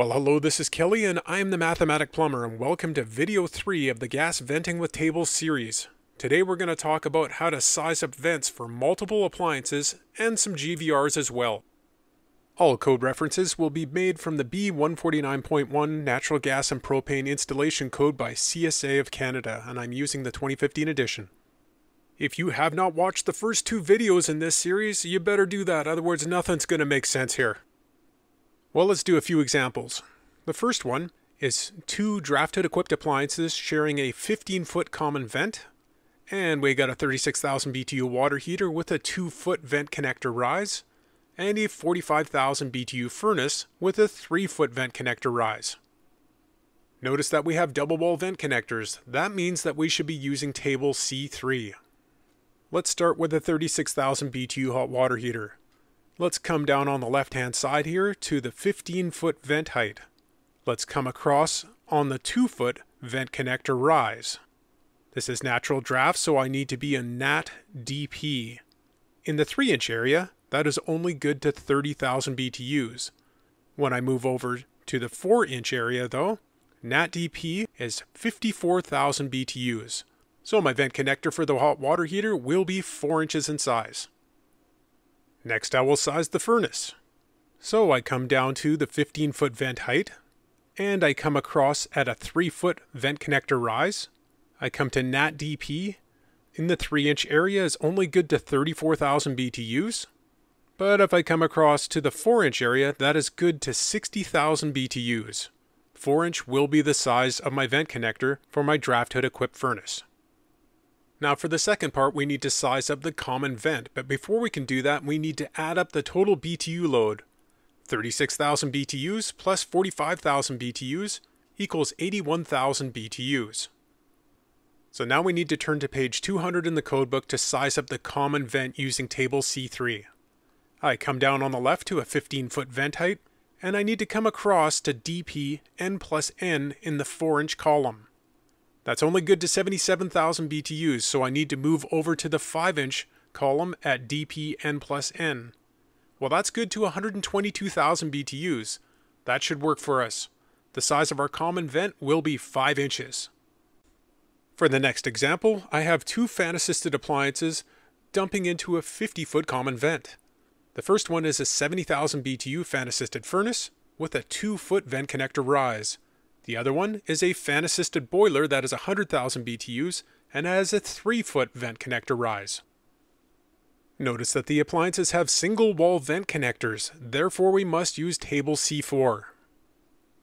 Well, hello, this is Kelly, and I'm the Mathematic Plumber, and welcome to video 3 of the Gas Venting with Tables series. Today we're going to talk about how to size up vents for multiple appliances and some GVRs as well. All code references will be made from the B149.1 Natural Gas and Propane Installation Code by CSA of Canada, and I'm using the 2015 edition. If you have not watched the first two videos in this series, you better do that, otherwise nothing's going to make sense here. Well, let's do a few examples. The first one is two draft hood equipped appliances sharing a 15 foot common vent. And we got a 36,000 BTU water heater with a 2 foot vent connector rise and a 45,000 BTU furnace with a 3 foot vent connector rise. Notice that we have double wall vent connectors. That means that we should be using table C3. Let's start with the 36,000 BTU hot water heater. Let's come down on the left-hand side here to the 15-foot vent height. Let's come across on the 2-foot vent connector rise. This is natural draft, so I need to be a NAT DP. In the 3-inch area, that is only good to 30,000 BTUs. When I move over to the 4-inch area, though, NAT DP is 54,000 BTUs. So my vent connector for the hot water heater will be 4 inches in size. Next I will size the furnace. So I come down to the 15 foot vent height, and I come across at a 3 foot vent connector rise. I come to NAT DP. In the 3 inch area is only good to 34,000 BTUs. But if I come across to the 4 inch area, that is good to 60,000 BTUs. 4 inch will be the size of my vent connector for my draft hood equipped furnace. Now for the second part, we need to size up the common vent, but before we can do that, we need to add up the total BTU load. 36,000 BTUs plus 45,000 BTUs equals 81,000 BTUs. So now we need to turn to page 200 in the codebook to size up the common vent using table C3. I come down on the left to a 15 foot vent height, and I need to come across to DP n plus n in the 4 inch column. That's only good to 77,000 BTUs, so I need to move over to the 5-inch column at dpn plus n. Well, that's good to 122,000 BTUs. That should work for us. The size of our common vent will be 5 inches. For the next example, I have two fan-assisted appliances dumping into a 50-foot common vent. The first one is a 70,000 BTU fan-assisted furnace with a 2-foot vent connector rise. The other one is a fan-assisted boiler that is 100,000 BTUs and has a 3-foot vent connector rise. Notice that the appliances have single wall vent connectors, therefore we must use table C4.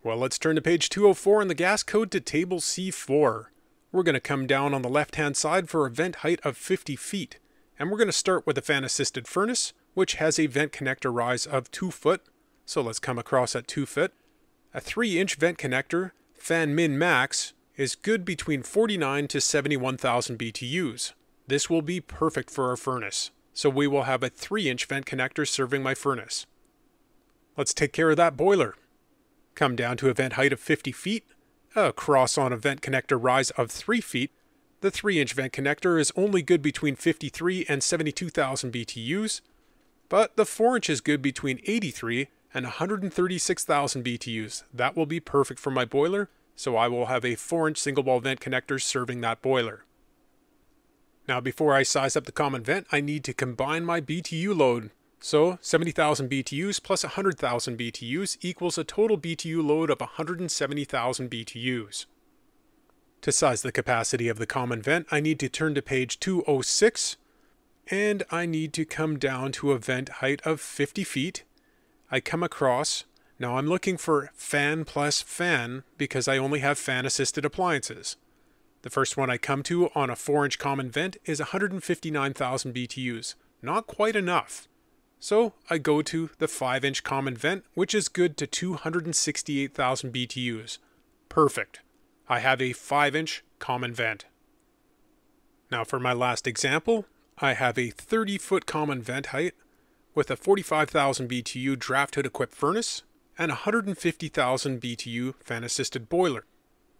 Well, let's turn to page 204 in the gas code to table C4. We're going to come down on the left-hand side for a vent height of 50 feet, and we're going to start with a fan-assisted furnace, which has a vent connector rise of 2 foot, so let's come across at 2 foot, a 3-inch vent connector, Fan Min Max, is good between 49 to 71,000 BTUs. This will be perfect for our furnace, so we will have a 3-inch vent connector serving my furnace. Let's take care of that boiler. Come down to a vent height of 50 feet, a cross on a vent connector rise of 3 feet, the 3-inch vent connector is only good between 53 and 72,000 BTUs, but the 4-inch is good between 83 and 136,000 BTUs. That will be perfect for my boiler, so I will have a 4-inch single wall vent connector serving that boiler. Now before I size up the common vent, I need to combine my BTU load. So 70,000 BTUs plus 100,000 BTUs equals a total BTU load of 170,000 BTUs. To size the capacity of the common vent, I need to turn to page 206, and I need to come down to a vent height of 50 feet, I come across. Now I'm looking for fan plus fan because I only have fan assisted appliances. The first one I come to on a 4 inch common vent is 159,000 BTUs, not quite enough. So I go to the 5 inch common vent, which is good to 268,000 BTUs. Perfect. I have a 5 inch common vent. Now for my last example, I have a 30 foot common vent height with a 45,000 BTU draft hood equipped furnace and 150,000 BTU fan assisted boiler.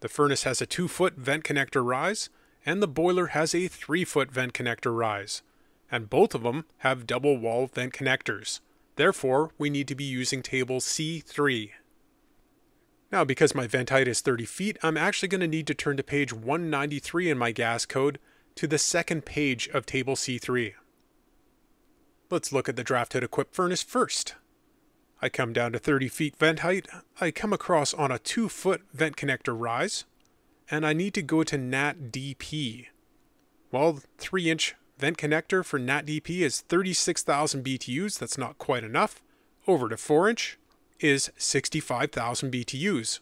The furnace has a 2 foot vent connector rise and the boiler has a 3 foot vent connector rise, and both of them have double wall vent connectors. Therefore, we need to be using table C3. Now, because my vent height is 30 feet, I'm actually going to need to turn to page 193 in my gas code to the second page of table C3. Let's look at the draft hood equipped furnace first. I come down to 30 feet vent height, I come across on a 2 foot vent connector rise, and I need to go to NAT DP. Well, 3 inch vent connector for NAT DP is 36,000 BTUs, that's not quite enough. Over to 4 inch is 65,000 BTUs,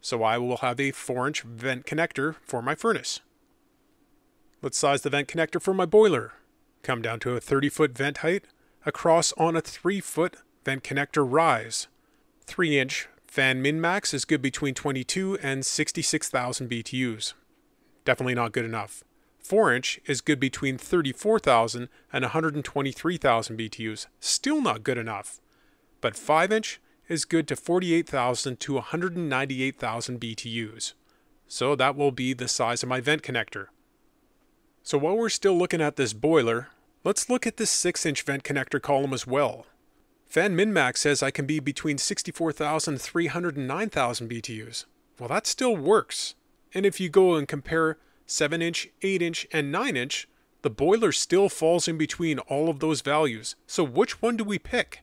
so I will have a 4 inch vent connector for my furnace. Let's size the vent connector for my boiler come down to a 30 foot vent height, across on a 3 foot vent connector rise. 3 inch fan min max is good between 22 and 66,000 BTUs. Definitely not good enough. 4 inch is good between 34,000 and 123,000 BTUs. Still not good enough. But 5 inch is good to 48,000 to 198,000 BTUs. So that will be the size of my vent connector. So while we're still looking at this boiler, let's look at this 6 inch vent connector column as well. Fan Minmax says I can be between 64,300 and 9,000 BTUs. Well that still works. And if you go and compare 7 inch, 8 inch, and 9 inch, the boiler still falls in between all of those values. So which one do we pick?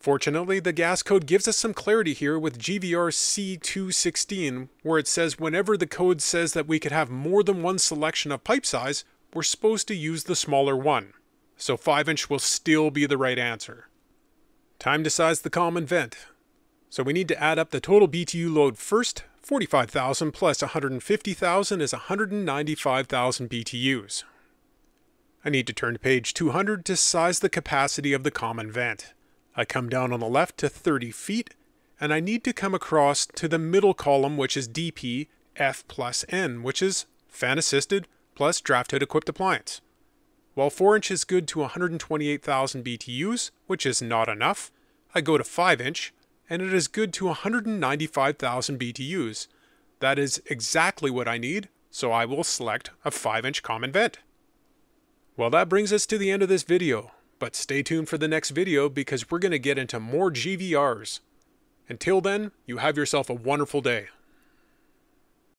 Fortunately, the gas code gives us some clarity here with GVR C216, where it says whenever the code says that we could have more than one selection of pipe size, we're supposed to use the smaller one. So 5 inch will still be the right answer. Time to size the common vent. So we need to add up the total BTU load first. 45,000 plus 150,000 is 195,000 BTUs. I need to turn to page 200 to size the capacity of the common vent. I come down on the left to 30 feet, and I need to come across to the middle column, which is DP F plus N, which is fan assisted plus draft hood equipped appliance. While 4 inch is good to 128,000 BTUs, which is not enough, I go to 5 inch, and it is good to 195,000 BTUs. That is exactly what I need, so I will select a 5 inch common vent. Well, that brings us to the end of this video. But stay tuned for the next video because we're going to get into more GVRs. Until then, you have yourself a wonderful day.